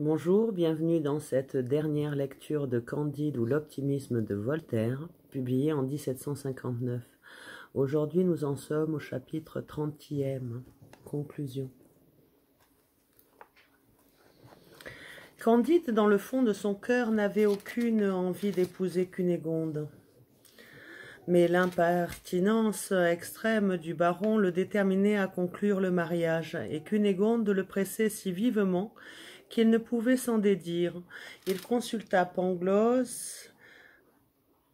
Bonjour, bienvenue dans cette dernière lecture de Candide ou l'optimisme de Voltaire, publiée en 1759. Aujourd'hui, nous en sommes au chapitre 30e. Conclusion. Candide, dans le fond de son cœur, n'avait aucune envie d'épouser Cunégonde. Mais l'impertinence extrême du baron le déterminait à conclure le mariage, et Cunégonde le pressait si vivement qu'il ne pouvait s'en dédire. Il consulta Pangloss,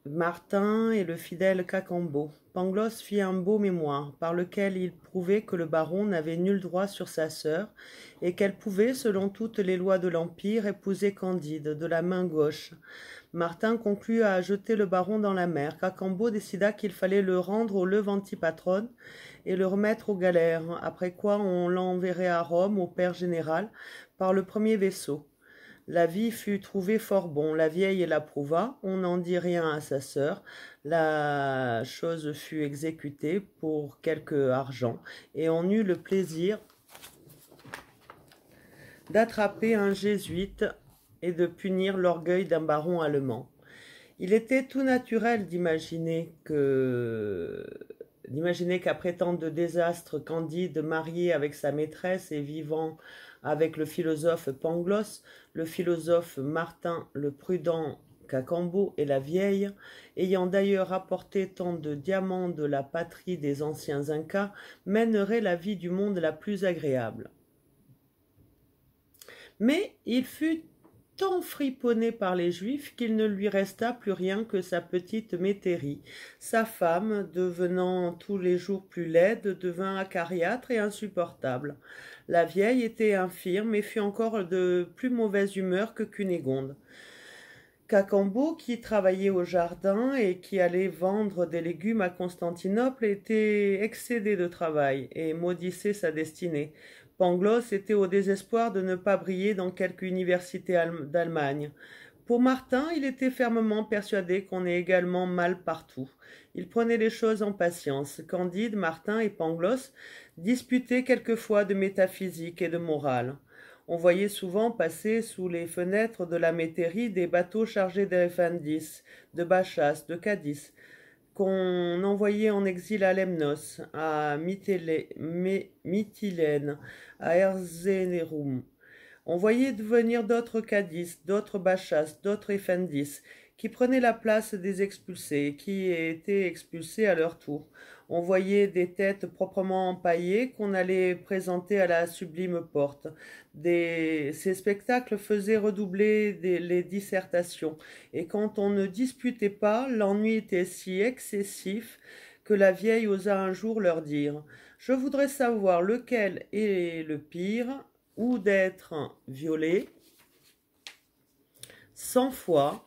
Martin et le fidèle Cacambo. Pangloss fit un beau mémoire, par lequel il prouvait que le baron n'avait nul droit sur sa sœur, et qu'elle pouvait, selon toutes les lois de l'Empire, épouser Candide, de la main gauche. Martin conclut à jeter le baron dans la mer. Cacambo décida qu'il fallait le rendre au Patron et le remettre aux galères, après quoi on l'enverrait à Rome, au père général, par le premier vaisseau. la vie fut trouvée fort bon. La vieille l'approuva. On n'en dit rien à sa sœur. La chose fut exécutée pour quelque argent, et on eut le plaisir d'attraper un jésuite et de punir l'orgueil d'un baron allemand. Il était tout naturel d'imaginer que D'imaginer qu'après tant de désastres, Candide, marié avec sa maîtresse et vivant avec le philosophe Pangloss, le philosophe Martin le Prudent Cacambo et la vieille, ayant d'ailleurs apporté tant de diamants de la patrie des anciens Incas, mènerait la vie du monde la plus agréable. Mais il fut tant friponné par les Juifs qu'il ne lui resta plus rien que sa petite métairie. Sa femme, devenant tous les jours plus laide, devint acariâtre et insupportable. La vieille était infirme et fut encore de plus mauvaise humeur que Cunégonde. Cacambo, qui travaillait au jardin et qui allait vendre des légumes à Constantinople, était excédé de travail et maudissait sa destinée. Pangloss était au désespoir de ne pas briller dans quelque université d'Allemagne. Pour Martin, il était fermement persuadé qu'on est également mal partout. Il prenait les choses en patience. Candide, Martin et Pangloss disputaient quelquefois de métaphysique et de morale. On voyait souvent passer sous les fenêtres de la métairie des bateaux chargés d'Erephindis, de Bachas, de Cadiz, qu'on envoyait en exil à Lemnos, à Mytilène, à Erzenerum. On voyait devenir d'autres Cadis, d'autres Bachas, d'autres Ephendis qui prenaient la place des expulsés, qui étaient expulsés à leur tour. On voyait des têtes proprement empaillées qu'on allait présenter à la sublime porte. Des... Ces spectacles faisaient redoubler les dissertations, et quand on ne disputait pas, l'ennui était si excessif que la vieille osa un jour leur dire. Je voudrais savoir lequel est le pire, ou d'être violé cent fois,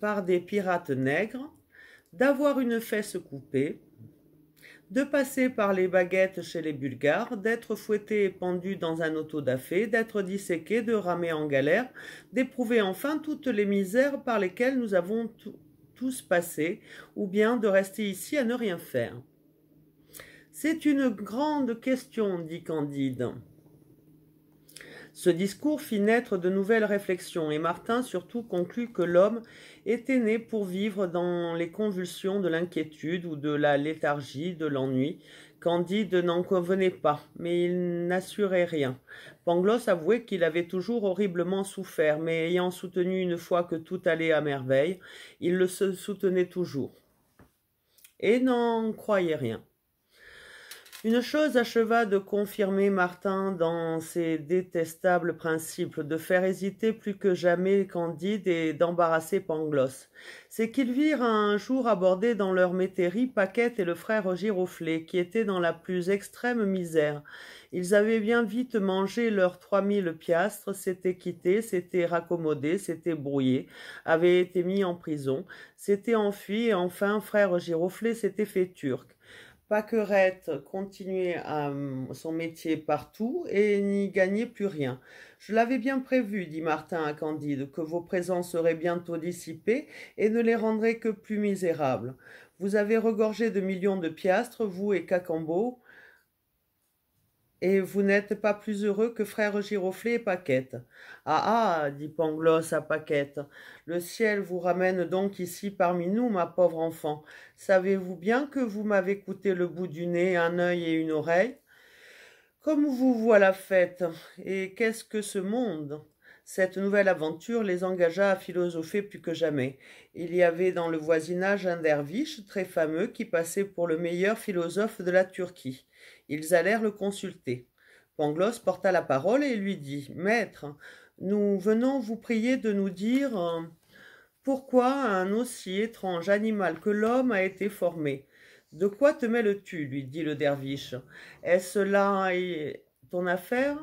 par des pirates nègres, d'avoir une fesse coupée, de passer par les baguettes chez les Bulgares, d'être fouetté et pendu dans un auto da d'être disséqué, de ramer en galère, d'éprouver enfin toutes les misères par lesquelles nous avons tous passé, ou bien de rester ici à ne rien faire. C'est une grande question, dit Candide. Ce discours fit naître de nouvelles réflexions, et Martin surtout conclut que l'homme était né pour vivre dans les convulsions de l'inquiétude ou de la léthargie, de l'ennui. Candide n'en convenait pas, mais il n'assurait rien. Pangloss avouait qu'il avait toujours horriblement souffert, mais ayant soutenu une fois que tout allait à merveille, il le soutenait toujours. Et n'en croyait rien. Une chose acheva de confirmer Martin dans ses détestables principes, de faire hésiter plus que jamais Candide et d'embarrasser Pangloss. C'est qu'ils virent un jour aborder dans leur métairie Paquette et le frère Giroflée, qui étaient dans la plus extrême misère. Ils avaient bien vite mangé leurs trois mille piastres, s'étaient quittés, s'étaient raccommodés, s'étaient brouillés, avaient été mis en prison, s'étaient enfuis et enfin frère Giroflée s'était fait turc. Paquerette continuait à, hum, son métier partout et n'y gagnait plus rien. Je l'avais bien prévu, dit Martin à Candide, que vos présents seraient bientôt dissipés et ne les rendraient que plus misérables. Vous avez regorgé de millions de piastres, vous et Cacambo et vous n'êtes pas plus heureux que frère Giroflée et Paquette. Ah ah, dit Pangloss à Paquette, le ciel vous ramène donc ici parmi nous, ma pauvre enfant. Savez-vous bien que vous m'avez coûté le bout du nez, un œil et une oreille Comme vous voilà faite, et qu'est-ce que ce monde cette nouvelle aventure les engagea à philosopher plus que jamais. Il y avait dans le voisinage un derviche très fameux qui passait pour le meilleur philosophe de la Turquie. Ils allèrent le consulter. Pangloss porta la parole et lui dit Maître, nous venons vous prier de nous dire euh, pourquoi un aussi étrange animal que l'homme a été formé. De quoi te mêles-tu lui dit le derviche. Est-ce là ton affaire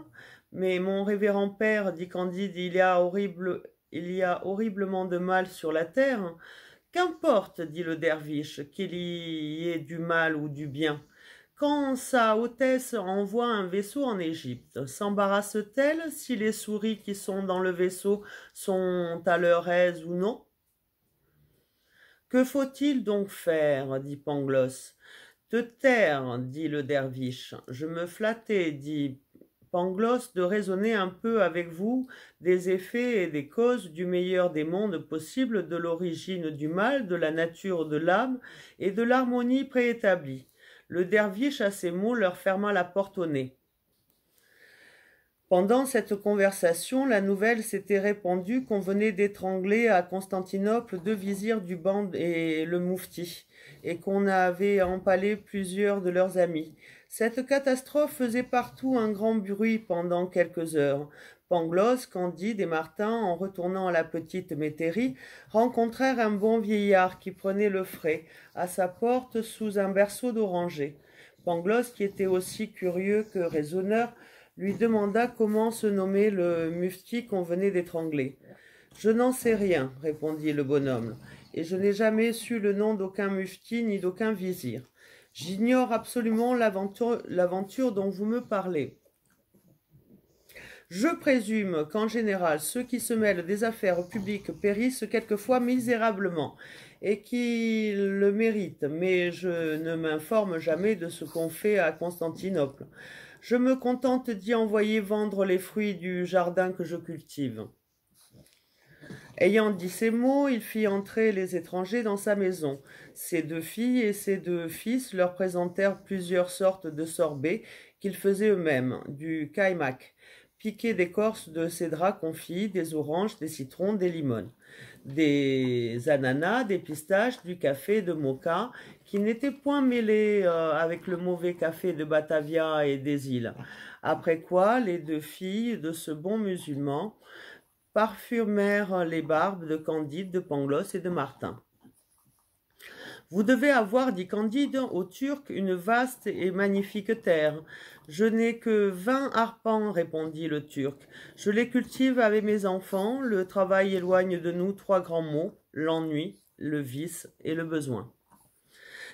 mais mon révérend père, dit Candide, il y a horrible, il y a horriblement de mal sur la terre. Qu'importe, dit le derviche, qu'il y ait du mal ou du bien. Quand sa hôtesse envoie un vaisseau en Égypte, s'embarrasse-t-elle si les souris qui sont dans le vaisseau sont à leur aise ou non Que faut-il donc faire dit Pangloss. Te taire, dit le derviche. Je me flattais, dit Pangloss de raisonner un peu avec vous des effets et des causes du meilleur des mondes possibles, de l'origine du mal, de la nature de l'âme et de l'harmonie préétablie. Le derviche à ces mots leur ferma la porte au nez. Pendant cette conversation, la nouvelle s'était répandue qu'on venait d'étrangler à Constantinople deux vizirs du bande et le moufti, et qu'on avait empalé plusieurs de leurs amis. Cette catastrophe faisait partout un grand bruit pendant quelques heures. Pangloss, Candide et Martin, en retournant à la petite métairie, rencontrèrent un bon vieillard qui prenait le frais à sa porte sous un berceau d'oranger. Pangloss, qui était aussi curieux que raisonneur, lui demanda comment se nommait le mufti qu'on venait d'étrangler. Je n'en sais rien, répondit le bonhomme, et je n'ai jamais su le nom d'aucun mufti ni d'aucun vizir. J'ignore absolument l'aventure dont vous me parlez. Je présume qu'en général, ceux qui se mêlent des affaires publiques périssent quelquefois misérablement et qui le méritent, mais je ne m'informe jamais de ce qu'on fait à Constantinople. Je me contente d'y envoyer vendre les fruits du jardin que je cultive. Ayant dit ces mots, il fit entrer les étrangers dans sa maison. Ses deux filles et ses deux fils leur présentèrent plusieurs sortes de sorbets qu'ils faisaient eux-mêmes, du kaimak, piqué d'écorce de cédra confit, des oranges, des citrons, des limones, des ananas, des pistaches, du café, de mocha, qui n'était point mêlé euh, avec le mauvais café de Batavia et des îles. Après quoi, les deux filles de ce bon musulman parfumèrent les barbes de Candide, de Pangloss et de Martin. Vous devez avoir, dit Candide, au Turc une vaste et magnifique terre. Je n'ai que vingt arpents, répondit le Turc. Je les cultive avec mes enfants. Le travail éloigne de nous trois grands maux l'ennui, le vice et le besoin.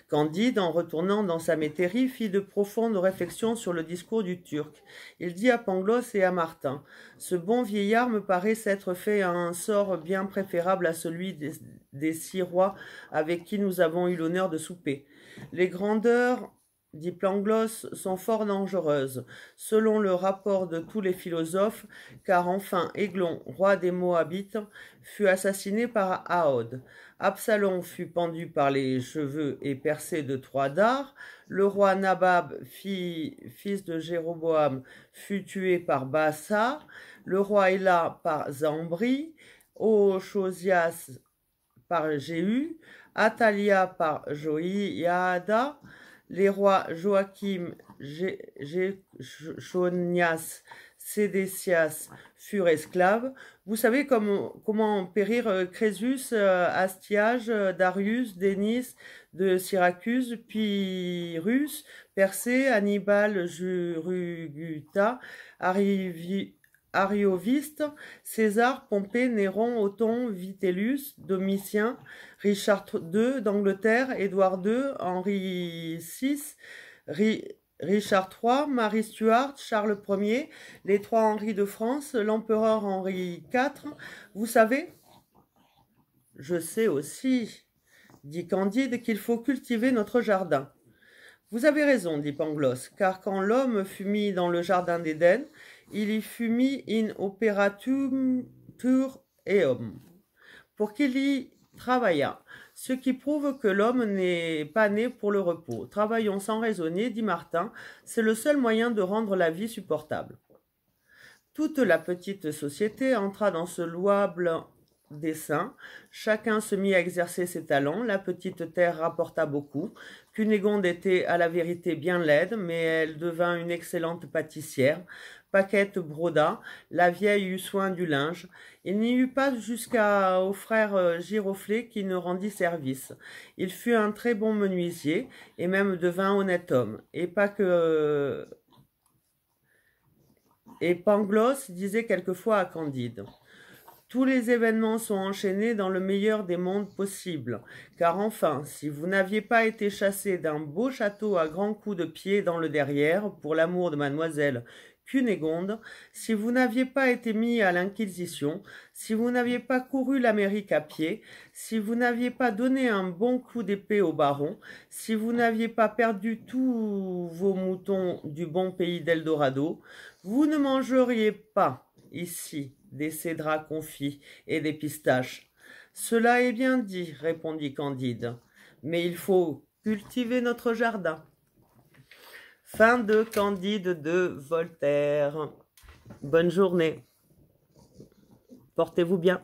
Candide, en retournant dans sa métairie, fit de profondes réflexions sur le discours du Turc. Il dit à Pangloss et à Martin Ce bon vieillard me paraît s'être fait un sort bien préférable à celui des, des six rois avec qui nous avons eu l'honneur de souper. Les grandeurs dit sont fort dangereuses, selon le rapport de tous les philosophes, car enfin Eglon, roi des Moabites, fut assassiné par Aod. Absalom fut pendu par les cheveux et percé de trois dards. Le roi Nabab, fils de Jéroboam, fut tué par Bassa. Le roi Ela par Zambri. Ochosias par Jéhu. Atalia par Joïada les rois Joachim, Jechonias, Sédécias furent esclaves. Vous savez comment périrent euh, Crésus, euh, Astiage, euh, Darius, Dénis de Syracuse, Pyrrhus, Persée, Hannibal, Juruguta, Arioviste, César, Pompée, Néron, Othon, Vitellus, Domitien, Richard II d'Angleterre, Édouard II, Henri VI, Richard III, Marie Stuart, Charles Ier, les trois Henri de France, l'empereur Henri IV. Vous savez Je sais aussi, dit Candide, qu'il faut cultiver notre jardin. Vous avez raison, dit Pangloss, car quand l'homme fut mis dans le jardin d'Éden, il y fut mis in operatum tur eum, pour qu'il y travaillât, ce qui prouve que l'homme n'est pas né pour le repos. Travaillons sans raisonner, dit Martin, c'est le seul moyen de rendre la vie supportable. Toute la petite société entra dans ce louable dessin. Chacun se mit à exercer ses talents. La petite terre rapporta beaucoup. Cunégonde était à la vérité bien laide, mais elle devint une excellente pâtissière. Paquette broda, la vieille eut soin du linge. Il n'y eut pas jusqu'à au frère euh, Giroflé qui ne rendit service. Il fut un très bon menuisier et même devint honnête homme. Et pas que... Euh, Pangloss disait quelquefois à Candide. Tous les événements sont enchaînés dans le meilleur des mondes possibles, car enfin, si vous n'aviez pas été chassé d'un beau château à grands coups de pied dans le derrière, pour l'amour de mademoiselle Cunégonde, si vous n'aviez pas été mis à l'Inquisition, si vous n'aviez pas couru l'Amérique à pied, si vous n'aviez pas donné un bon coup d'épée au baron, si vous n'aviez pas perdu tous vos moutons du bon pays d'Eldorado, vous ne mangeriez pas ici des cédrats confits et des pistaches. Cela est bien dit, répondit Candide, mais il faut cultiver notre jardin. Fin de Candide de Voltaire. Bonne journée. Portez-vous bien.